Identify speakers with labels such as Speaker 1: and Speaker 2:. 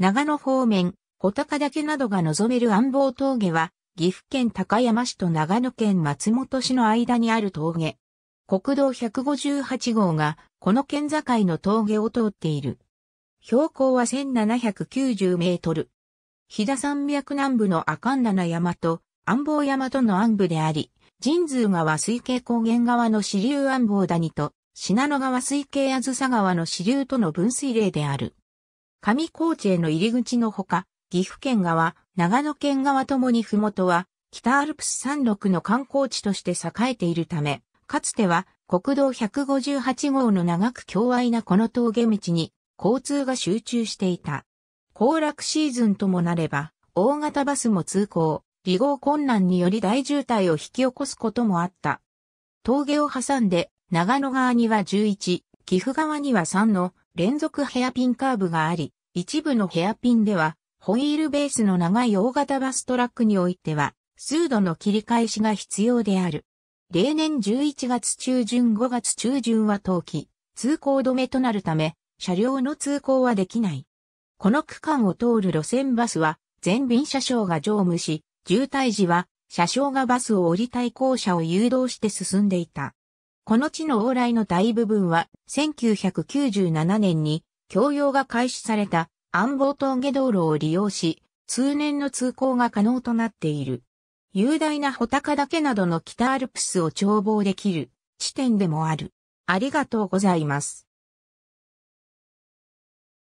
Speaker 1: 長野方面、穂高岳などが望める安房峠は、岐阜県高山市と長野県松本市の間にある峠。国道158号が、この県境の峠を通っている。標高は1790メートル。飛騨山脈南部の阿寒七山と安房山との安部であり、神通川水系高原側の支流安房谷と、信濃川水系あずさ川の支流との分水嶺である。上高地への入り口のほか、岐阜県側、長野県側ともに麓は、北アルプス山麓の観光地として栄えているため、かつては国道158号の長く狭隘なこの峠道に交通が集中していた。行楽シーズンともなれば、大型バスも通行、離合困難により大渋滞を引き起こすこともあった。峠を挟んで、長野側には11、岐阜側には3の連続ヘアピンカーブがあり、一部のヘアピンでは、ホイールベースの長い大型バストラックにおいては、数度の切り返しが必要である。例年11月中旬5月中旬は冬季、通行止めとなるため、車両の通行はできない。この区間を通る路線バスは、全便車掌が乗務し、渋滞時は、車掌がバスを降り対向車を誘導して進んでいた。この地の往来の大部分は、1997年に、供用が開始された暗号峠道路を利用し、通年の通行が可能となっている。雄大な穂高岳などの北アルプスを眺望できる地点でもある。ありがとうございます。